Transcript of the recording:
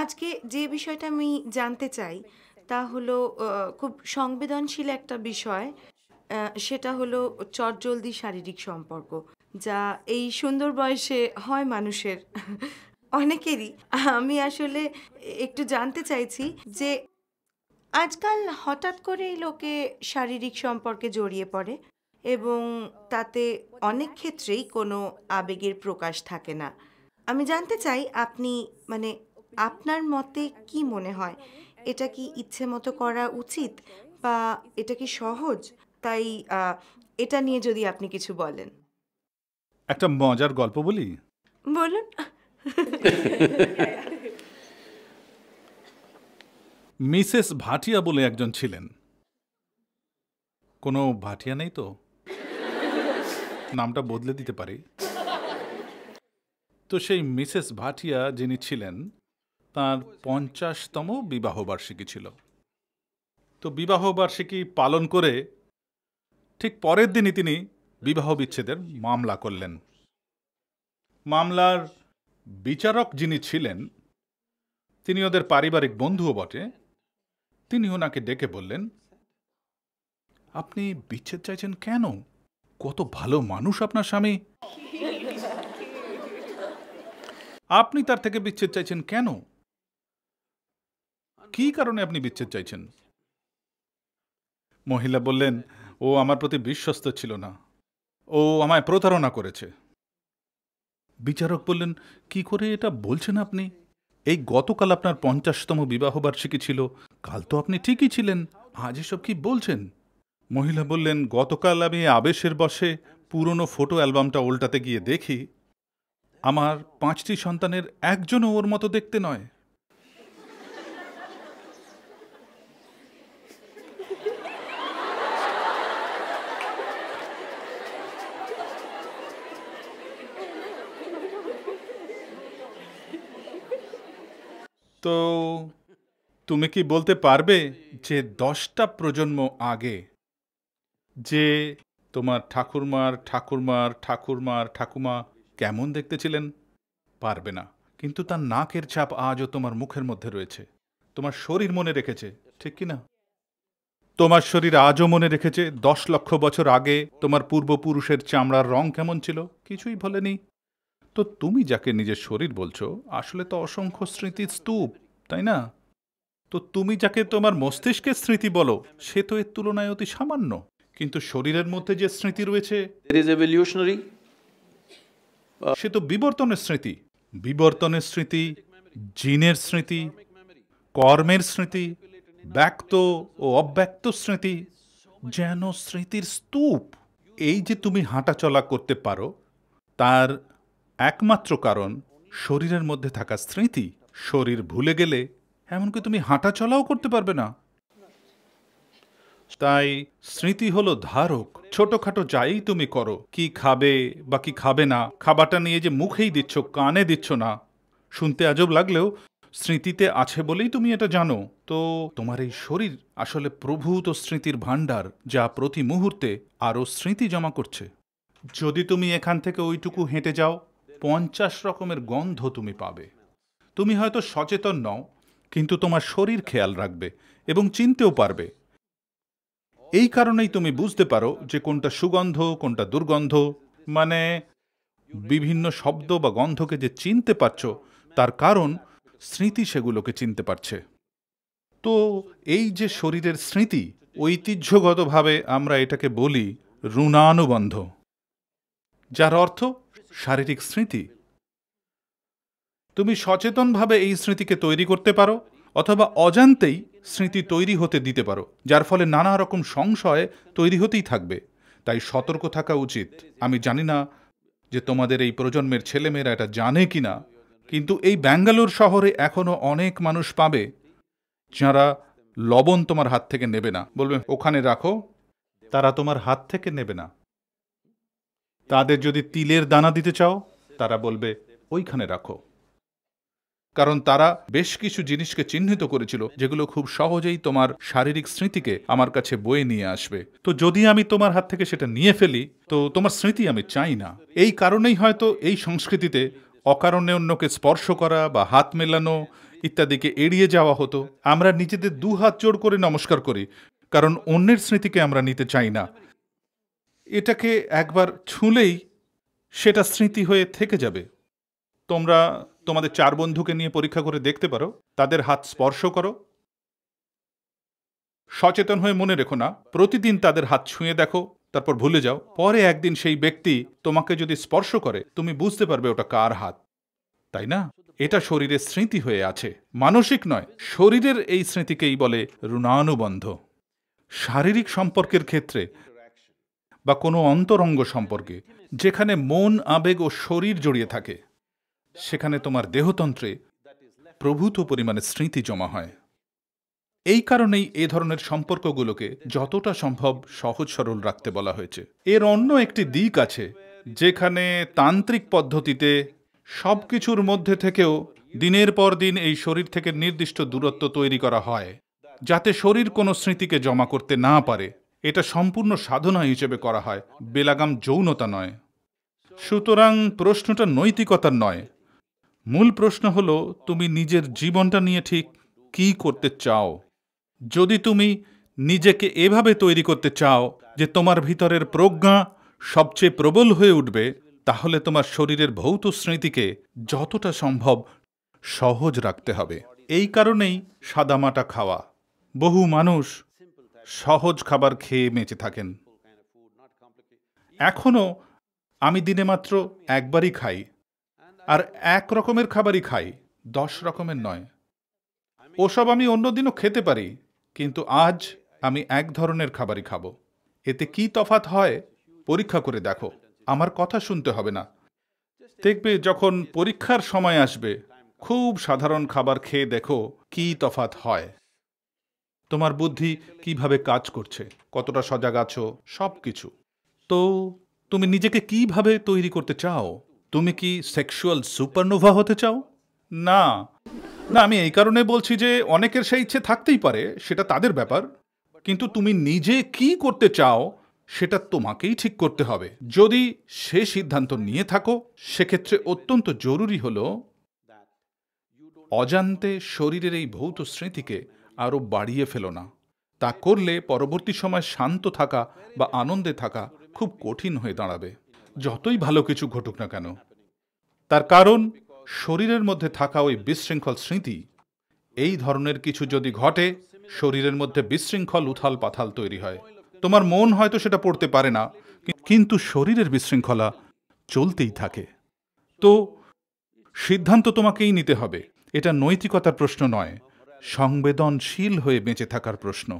আজকে যে বিষয়টা আমি জানতে চাই তা হলো খুব সংবেদনশীল একটা বিষয় সেটা হলো চটজলদি শারীরিক সম্পর্ক যা এই সুন্দর বয়সে হয় মানুষের অনেকেরই আমি আসলে একটু জানতে চাইছি যে আজকাল হঠাৎ করেই লোকে শারীরিক সম্পর্কে জড়িয়ে পড়ে এবং তাতে অনেক ক্ষেত্রেই কোনো আবেগের প্রকাশ থাকে না আমি জানতে চাই আপনি মানে আপনার মতে কি মনে হয় এটা কি ইচ্ছে মতো করা উচিত বা এটা কি সহজ তাই এটা নিয়ে যদি আপনি কিছু বলেন একটা মজার গল্প বলি বলুন মিসেস ভাটিয়া বলে একজন ছিলেন কোনো ভাটিয়া নেই তো নামটা বদলে দিতে পারি তো সেই মিসেস ভাটিয়া যিনি ছিলেন তাঁর পঞ্চাশতম বিবাহবার্ষিকী ছিল তো বিবাহবার্ষিকী পালন করে ঠিক পরের দিনই তিনি বিবাহ বিচ্ছেদের মামলা করলেন মামলার বিচারক যিনি ছিলেন তিনি ওদের পারিবারিক বন্ধুও বটে তিনি ওনাকে ডেকে বললেন আপনি বিচ্ছেদ চাইছেন কেন কত ভালো মানুষ আপনার স্বামী আপনি তার থেকে বিচ্ছেদ চাইছেন কেন কি কারণে আপনি বিচ্ছেদ চাইছেন মহিলা বললেন ও আমার প্রতি বিশ্বস্ত ছিল না ও আমায় প্রতারণা করেছে বিচারক বললেন কি করে এটা বলছেন আপনি এই গতকাল আপনার পঞ্চাশতম বিবাহবার্ষিকী ছিল কাল তো আপনি ঠিকই ছিলেন আজ এসব কি বলছেন মহিলা বললেন গতকাল আমি আবেশের বসে পুরনো ফটো অ্যালবামটা উল্টাতে গিয়ে দেখি আমার পাঁচটি সন্তানের একজনও ওর মতো দেখতে নয় তো তুমি কি বলতে পারবে যে দশটা প্রজন্ম আগে যে তোমার ঠাকুরমার ঠাকুরমার ঠাকুরমার ঠাকুমা কেমন দেখতে ছিলেন পারবে না কিন্তু তার নাকের ছাপ আজও তোমার মুখের মধ্যে রয়েছে তোমার শরীর মনে রেখেছে ঠিক কি না তোমার শরীর আজও মনে রেখেছে দশ লক্ষ বছর আগে তোমার পূর্বপুরুষের চামড়ার রং কেমন ছিল কিছুই ভোলেনি তো তুমি যাকে নিজের শরীর বলছো আসলে তো অসংখ্য স্মৃতির স্তূপ তাই না তো তুমি যাকে তোমার মস্তিষ্কের স্মৃতি বলো সে তো এর তুলনায় অতি সামান্য কিন্তু শরীরের মধ্যে যে স্মৃতি রয়েছে uh, সে তো বিবর্তনের স্মৃতি বিবর্তনের স্মৃতি জিনের স্মৃতি কর্মের স্মৃতি ব্যক্ত ও অব্যক্ত স্মৃতি যেন স্মৃতির স্তূপ এই যে তুমি হাঁটাচলা করতে পারো তার একমাত্র কারণ শরীরের মধ্যে থাকা স্মৃতি শরীর ভুলে গেলে এমনকি তুমি হাঁটা চলাও করতে পারবে না তাই স্মৃতি হলো ধারক ছোটখাটো যাই তুমি করো কি খাবে বা কি খাবে না খাবারটা নিয়ে যে মুখেই দিচ্ছ কানে দিচ্ছ না শুনতে আজব লাগলেও স্মৃতিতে আছে বলেই তুমি এটা জানো তো তোমার এই শরীর আসলে প্রভূত স্মৃতির ভাণ্ডার যা প্রতি মুহূর্তে আরও স্মৃতি জমা করছে যদি তুমি এখান থেকে ওইটুকু হেঁটে যাও পঞ্চাশ রকমের গন্ধ তুমি পাবে তুমি হয়তো সচেতন নও কিন্তু তোমার শরীর খেয়াল রাখবে এবং চিনতেও পারবে এই কারণেই তুমি বুঝতে পারো যে কোনটা সুগন্ধ কোনটা দুর্গন্ধ মানে বিভিন্ন শব্দ বা গন্ধকে যে চিনতে পারছ তার কারণ স্মৃতি সেগুলোকে চিনতে পারছে তো এই যে শরীরের স্মৃতি ঐতিহ্যগতভাবে আমরা এটাকে বলি রুণানুবন্ধ যার অর্থ শারীরিক স্মৃতি তুমি সচেতনভাবে এই স্মৃতিকে তৈরি করতে পারো অথবা অজান্তেই স্মৃতি তৈরি হতে দিতে পারো যার ফলে নানা রকম সংশয় তৈরি হতেই থাকবে তাই সতর্ক থাকা উচিত আমি জানি না যে তোমাদের এই প্রজন্মের ছেলেমেয়েরা এটা জানে কি না কিন্তু এই ব্যাঙ্গালোর শহরে এখনও অনেক মানুষ পাবে যারা লবণ তোমার হাত থেকে নেবে না বলবে ওখানে রাখো তারা তোমার হাত থেকে নেবে না তাদের যদি তিলের দানা দিতে চাও তারা বলবে ওইখানে রাখো কারণ তারা বেশ কিছু জিনিসকে চিহ্নিত করেছিল যেগুলো খুব সহজেই তোমার শারীরিক স্মৃতিকে আমার কাছে বয়ে নিয়ে আসবে তো যদি আমি তোমার হাত থেকে সেটা নিয়ে ফেলি তো তোমার স্মৃতি আমি চাই না এই কারণেই হয়তো এই সংস্কৃতিতে অকারণে অন্যকে স্পর্শ করা বা হাত মেলানো ইত্যাদিকে এড়িয়ে যাওয়া হতো আমরা নিজেদের দু হাত জোর করে নমস্কার করি কারণ অন্যের স্মৃতিকে আমরা নিতে চাই না এটাকে একবার ছুঁলেই সেটা স্মৃতি হয়ে থেকে যাবে তোমরা তোমাদের চার বন্ধুকে নিয়ে পরীক্ষা করে দেখতে পারো তাদের হাত স্পর্শ করো সচেতন হয়ে মনে রেখো না প্রতিদিন তাদের হাত ছুঁয়ে দেখো তারপর ভুলে যাও পরে একদিন সেই ব্যক্তি তোমাকে যদি স্পর্শ করে তুমি বুঝতে পারবে ওটা কার হাত তাই না এটা শরীরে স্মৃতি হয়ে আছে মানসিক নয় শরীরের এই স্মৃতিকেই বলে রুণানুবন্ধ শারীরিক সম্পর্কের ক্ষেত্রে বা কোনো অন্তরঙ্গ সম্পর্কে যেখানে মন আবেগ ও শরীর জড়িয়ে থাকে সেখানে তোমার দেহতন্ত্রে প্রভূত পরিমাণে স্মৃতি জমা হয় এই কারণেই এ ধরনের সম্পর্কগুলোকে যতটা সম্ভব সহজ সরল রাখতে বলা হয়েছে এর অন্য একটি দিক আছে যেখানে তান্ত্রিক পদ্ধতিতে সব কিছুর মধ্যে থেকেও দিনের পর দিন এই শরীর থেকে নির্দিষ্ট দূরত্ব তৈরি করা হয় যাতে শরীর কোনো স্মৃতিকে জমা করতে না পারে এটা সম্পূর্ণ সাধনা হিসেবে করা হয় বেলাগাম যৌনতা নয় সুতরাং প্রশ্নটা নৈতিকতার নয় মূল প্রশ্ন হলো তুমি নিজের জীবনটা নিয়ে ঠিক কি করতে চাও যদি তুমি নিজেকে এভাবে তৈরি করতে চাও যে তোমার ভিতরের প্রজ্ঞা সবচেয়ে প্রবল হয়ে উঠবে তাহলে তোমার শরীরের ভৌত স্মৃতিকে যতটা সম্ভব সহজ রাখতে হবে এই কারণেই সাদামাটা খাওয়া বহু মানুষ সহজ খাবার খেয়ে মেচে থাকেন এখনও আমি দিনে মাত্র একবারই খাই আর এক রকমের খাবারই খাই দশ রকমের নয় ওসব আমি অন্যদিনও খেতে পারি কিন্তু আজ আমি এক ধরনের খাবারই খাব এতে কি তফাত হয় পরীক্ষা করে দেখো আমার কথা শুনতে হবে না দেখবে যখন পরীক্ষার সময় আসবে খুব সাধারণ খাবার খেয়ে দেখো কি তফাত হয় তোমার বুদ্ধি কিভাবে কাজ করছে কতটা সজাগ আছো সব কিছু তো তুমি নিজেকে কিভাবে তৈরি করতে চাও তুমি কি সেক্সুয়াল সুপারনোভা হতে চাও না না আমি এই কারণে বলছি যে অনেকের সেই ইচ্ছে থাকতেই পারে সেটা তাদের ব্যাপার কিন্তু তুমি নিজে কি করতে চাও সেটা তোমাকেই ঠিক করতে হবে যদি সে সিদ্ধান্ত নিয়ে থাকো সেক্ষেত্রে অত্যন্ত জরুরি হল অজান্তে শরীরের এই ভৌত স্মৃতিকে আরও বাড়িয়ে ফেলো না তা করলে পরবর্তী সময় শান্ত থাকা বা আনন্দে থাকা খুব কঠিন হয়ে দাঁড়াবে যতই ভালো কিছু ঘটুক না কেন তার কারণ শরীরের মধ্যে থাকা ওই বিশৃঙ্খল স্মৃতি এই ধরনের কিছু যদি ঘটে শরীরের মধ্যে বিশৃঙ্খল উথাল পাথাল তৈরি হয় তোমার মন হয়তো সেটা পড়তে পারে না কিন্তু শরীরের বিশৃঙ্খলা চলতেই থাকে তো সিদ্ধান্ত তোমাকেই নিতে হবে এটা নৈতিকতার প্রশ্ন নয় সংবেদনশীল হয়ে বেঁচে থাকার প্রশ্ন